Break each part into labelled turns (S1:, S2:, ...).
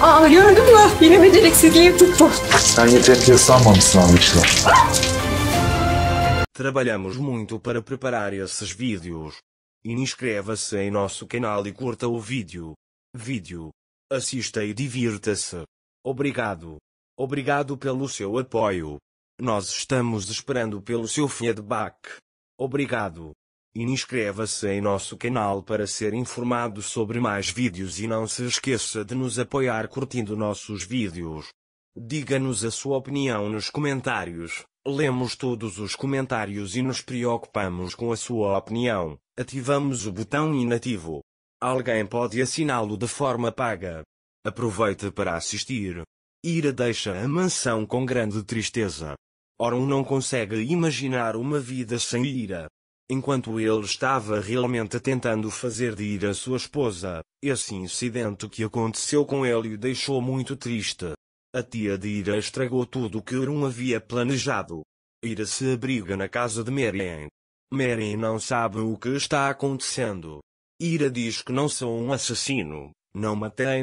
S1: Aa gördün mü? Yine tuttu. Sen almışlar. Trabalhamos muito para preparar esses vídeos. Inscreva-se em nosso canal e curta o vídeo. Vídeo. Assista e divirta-se. Obrigado. Obrigado pelo seu apoio. Nós estamos esperando pelo seu feedback. Obrigado. Inscreva-se em nosso canal para ser informado sobre mais vídeos e não se esqueça de nos apoiar curtindo nossos vídeos. Diga-nos a sua opinião nos comentários. Lemos todos os comentários e nos preocupamos com a sua opinião. Ativamos o botão inativo. Alguém pode assiná-lo de forma paga. Aproveite para assistir. Ira deixa a mansão com grande tristeza. Orum não consegue imaginar uma vida sem Ira enquanto ele estava realmente tentando fazer de ir a sua esposa. Esse incidente que aconteceu com ele o deixou muito triste. A tia de Ira estragou tudo o que Urum havia planejado. Ira se abriga na casa de Meryem. Meryem não sabe o que está acontecendo. Ira diz que não sou um assassino, não matei a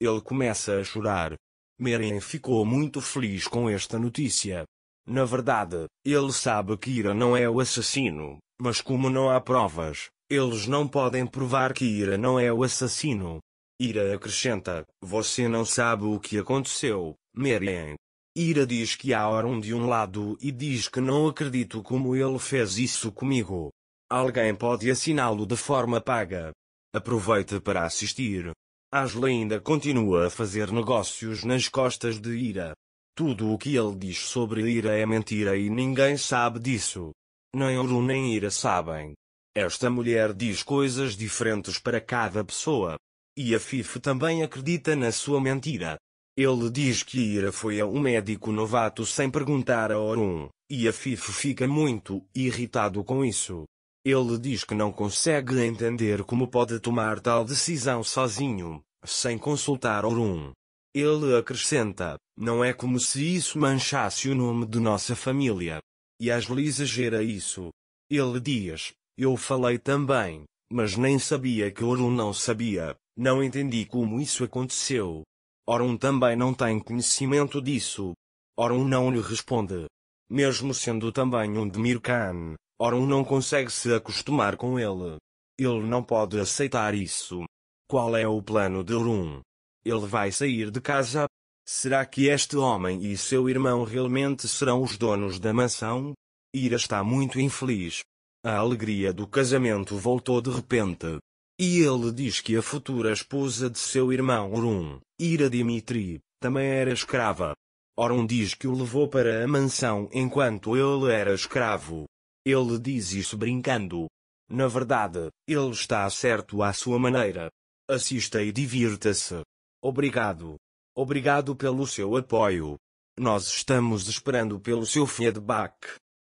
S1: Ele começa a chorar. Meryem ficou muito feliz com esta notícia. Na verdade, ele sabe que Ira não é o assassino, mas como não há provas, eles não podem provar que Ira não é o assassino. Ira acrescenta: Você não sabe o que aconteceu, Marian. Ira diz que há Orum de um lado e diz que não acredito como ele fez isso comigo. Alguém pode assiná-lo de forma paga. Aproveite para assistir. Asla ainda continua a fazer negócios nas costas de Ira. Tudo o que ele diz sobre Ira é mentira e ninguém sabe disso. Nem Oru nem Ira sabem. Esta mulher diz coisas diferentes para cada pessoa. E a Fife também acredita na sua mentira. Ele diz que Ira foi a um médico novato sem perguntar a Orun, e a Fife fica muito irritado com isso. Ele diz que não consegue entender como pode tomar tal decisão sozinho, sem consultar Orun. Ele acrescenta: Não é como se isso manchasse o nome de nossa família. E Ashley exagera isso. Ele diz: Eu falei também, mas nem sabia que Orun não sabia, não entendi como isso aconteceu. Orun também não tem conhecimento disso. Orun não lhe responde. Mesmo sendo também um Demir Khan, Orun não consegue se acostumar com ele. Ele não pode aceitar isso. Qual é o plano de Orun? Ele vai sair de casa. Será que este homem e seu irmão realmente serão os donos da mansão? Ira está muito infeliz. A alegria do casamento voltou de repente. E ele diz que a futura esposa de seu irmão Orun, Ira Dimitri, também era escrava. Orun diz que o levou para a mansão enquanto ele era escravo. Ele diz isso brincando. Na verdade, ele está certo à sua maneira. Assista e divirta-se. Obrigado. Obrigado pelo seu apoio. Nós estamos esperando pelo seu feedback.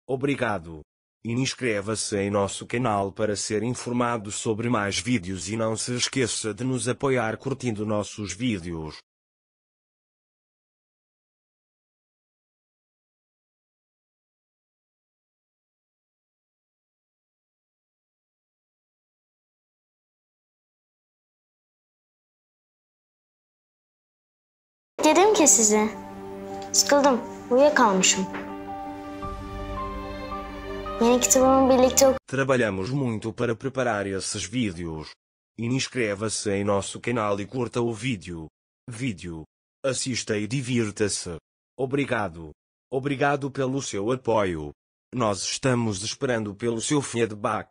S1: Obrigado. inscreva-se em nosso canal para ser informado sobre mais vídeos e não se esqueça de nos apoiar curtindo nossos vídeos. ki Sıkıldım. Uyuyakalmışım. Yeni kitabımı birlikte ok Trabalhamos muito para preparar esses vídeos. Inscreva-se em nosso canal e curta o vídeo. Vídeo. Assista e divirta-se. Obrigado. Obrigado pelo seu apoio. Nós estamos esperando pelo seu feedback.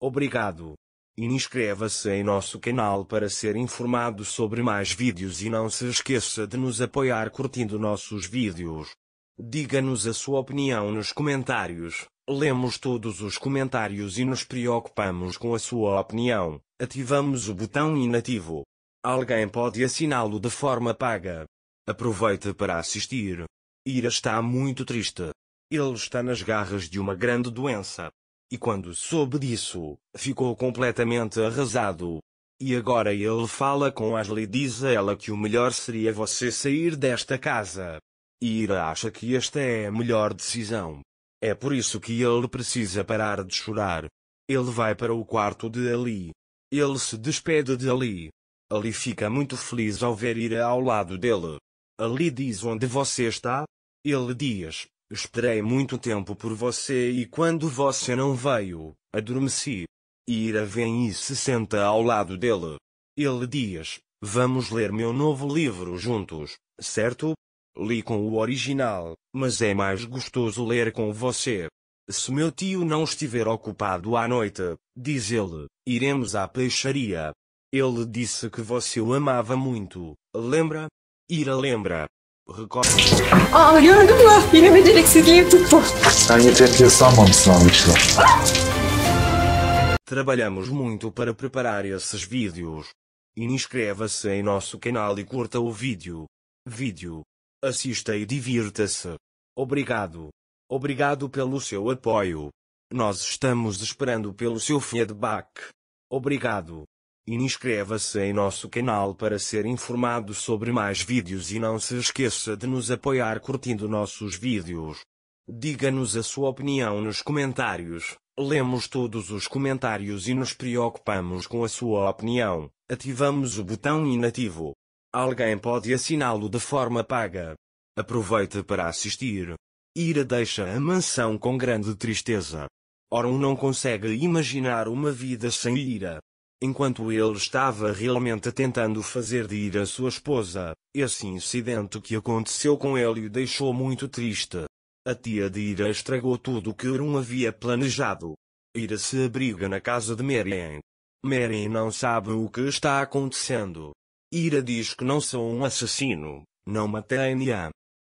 S1: Obrigado. Inscreva-se em nosso canal para ser informado sobre mais vídeos e não se esqueça de nos apoiar curtindo nossos vídeos. Diga-nos a sua opinião nos comentários. Lemos todos os comentários e nos preocupamos com a sua opinião. Ativamos o botão inativo. Alguém pode assiná-lo de forma paga. Aproveite para assistir. Ira está muito triste. Ele está nas garras de uma grande doença. E quando soube disso, ficou completamente arrasado. E agora ele fala com Ashley e diz a ela que o melhor seria você sair desta casa. E Ira acha que esta é a melhor decisão. É por isso que ele precisa parar de chorar. Ele vai para o quarto de Ali. Ele se despede de Ali. Ali fica muito feliz ao ver Ira ao lado dele. Ali diz onde você está? Ele diz, Esperei muito tempo por você e quando você não veio, adormeci. Ira vem e se senta ao lado dele. Ele diz: Vamos ler meu novo livro juntos, certo? Li com o original, mas é mais gostoso ler com você. Se meu tio não estiver ocupado à noite, diz ele, iremos à peixaria. Ele disse que você o amava muito, lembra? Ira lembra.
S2: Aa gördün mü? Yine
S1: tuttu. Sen almışlar. Trabalhamos muito para preparar esses vídeos. Inscreva-se em nosso canal e curta o vídeo. Vídeo. Assista e divirta-se. Obrigado. Obrigado pelo seu apoio. Nós estamos esperando pelo seu feedback. Obrigado. Inscreva-se em nosso canal para ser informado sobre mais vídeos e não se esqueça de nos apoiar curtindo nossos vídeos. Diga-nos a sua opinião nos comentários. Lemos todos os comentários e nos preocupamos com a sua opinião. Ativamos o botão inativo. Alguém pode assiná-lo de forma paga. Aproveite para assistir. Ira deixa a mansão com grande tristeza. Oron não consegue imaginar uma vida sem Ira enquanto ele estava realmente tentando fazer de ir a sua esposa. Esse incidente que aconteceu com ele o deixou muito triste. A tia de Ira estragou tudo o que Urum havia planejado. Ira se abriga na casa de Meryem. Meryem não sabe o que está acontecendo. Ira diz que não sou um assassino, não matei a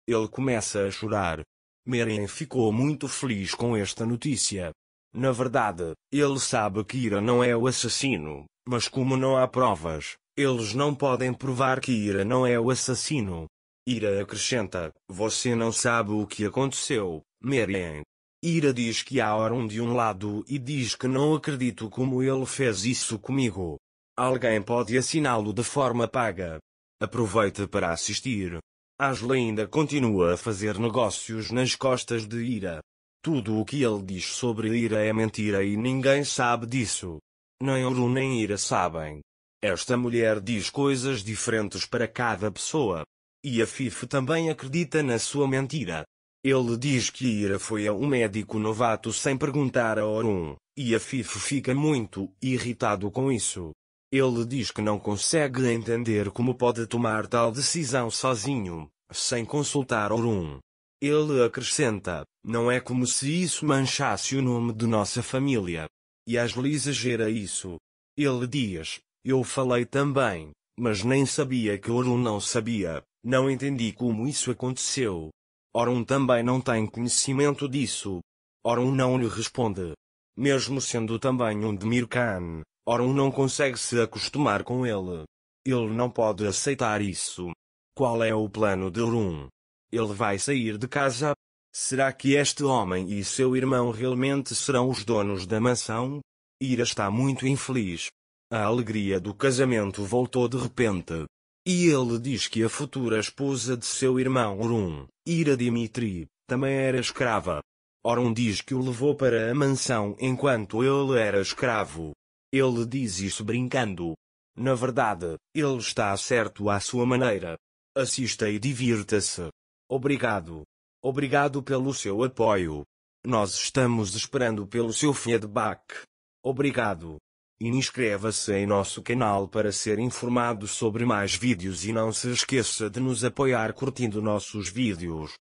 S1: Ele começa a chorar. Meryem ficou muito feliz com esta notícia. Na verdade, ele sabe que Ira não é o assassino, mas como não há provas, eles não podem provar que Ira não é o assassino. Ira acrescenta: Você não sabe o que aconteceu, Marian. Ira diz que há Orum de um lado e diz que não acredito como ele fez isso comigo. Alguém pode assiná-lo de forma paga. Aproveite para assistir. Asla ainda continua a fazer negócios nas costas de Ira. Tudo o que ele diz sobre ira é mentira e ninguém sabe disso. Nem Oru nem Ira sabem. Esta mulher diz coisas diferentes para cada pessoa. E a Fife também acredita na sua mentira. Ele diz que Ira foi a um médico novato sem perguntar a Orun, e a Fife fica muito irritado com isso. Ele diz que não consegue entender como pode tomar tal decisão sozinho, sem consultar Orun. Ele acrescenta, não é como se isso manchasse o nome de nossa família. E Ashley exagera isso. Ele diz, eu falei também, mas nem sabia que Orun não sabia, não entendi como isso aconteceu. Orun também não tem conhecimento disso. Orun não lhe responde. Mesmo sendo também um Demir Khan, Orun não consegue se acostumar com ele. Ele não pode aceitar isso. Qual é o plano de Orun? Ele vai sair de casa, Será que este homem e seu irmão realmente serão os donos da mansão? Ira está muito infeliz. A alegria do casamento voltou de repente. E ele diz que a futura esposa de seu irmão Orun, Ira Dimitri, também era escrava. Orun diz que o levou para a mansão enquanto ele era escravo. Ele diz isso brincando. Na verdade, ele está certo à sua maneira. Assista e divirta-se. Obrigado. Obrigado pelo seu apoio. Nós estamos esperando pelo seu feedback. Obrigado. inscreva-se em nosso canal para ser informado sobre mais vídeos e não se esqueça de nos apoiar curtindo nossos vídeos.